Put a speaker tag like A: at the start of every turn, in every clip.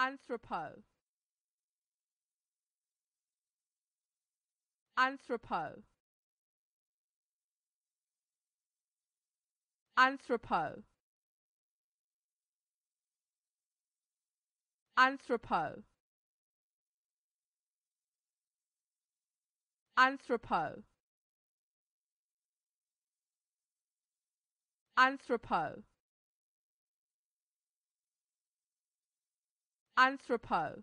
A: Anthropo Anthropo Anthropo Anthropo Anthropo Anthropo Anthropo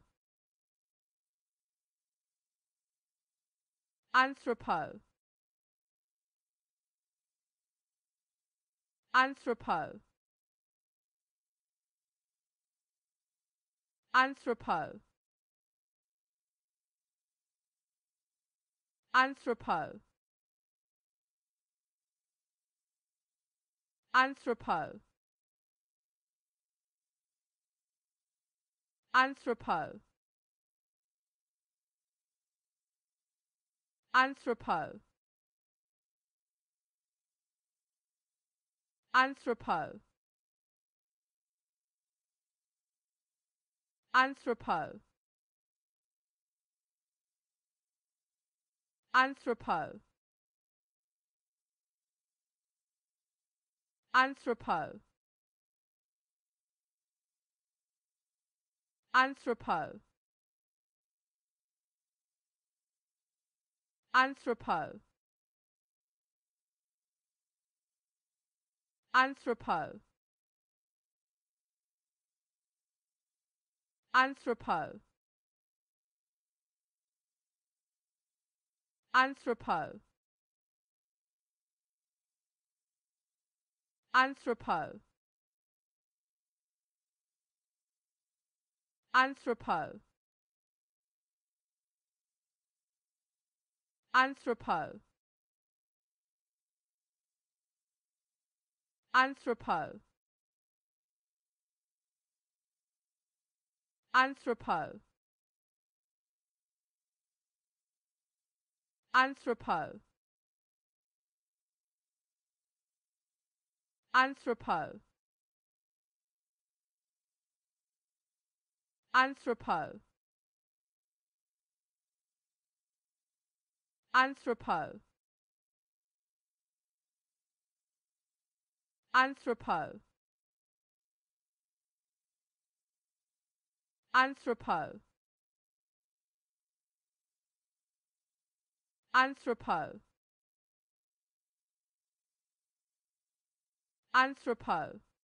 A: Anthropo Anthropo Anthropo Anthropo Anthropo Anthropo Anthropo Anthropo Anthropo Anthropo Anthropo Anthropo Anthropo Anthropo Anthropo Anthropo Anthropo Anthropo Anthropo Anthropo Anthropo Anthropo Anthropo Anthropo Anthropo Anthropo Anthropo Anthropo Anthropo